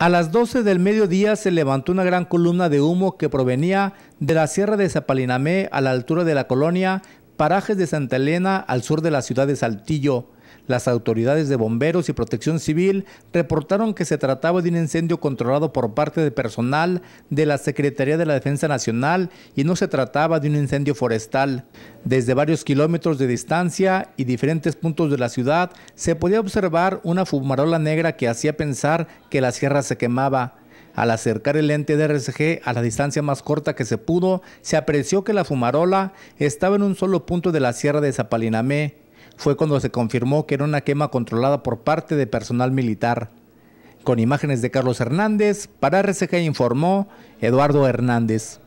A las 12 del mediodía se levantó una gran columna de humo que provenía de la sierra de Zapalinamé a la altura de la colonia Parajes de Santa Elena al sur de la ciudad de Saltillo. Las autoridades de bomberos y protección civil reportaron que se trataba de un incendio controlado por parte de personal de la Secretaría de la Defensa Nacional y no se trataba de un incendio forestal. Desde varios kilómetros de distancia y diferentes puntos de la ciudad se podía observar una fumarola negra que hacía pensar que la sierra se quemaba. Al acercar el lente de RSG a la distancia más corta que se pudo, se apreció que la fumarola estaba en un solo punto de la sierra de Zapalinamé fue cuando se confirmó que era una quema controlada por parte de personal militar. Con imágenes de Carlos Hernández, para RCG informó Eduardo Hernández.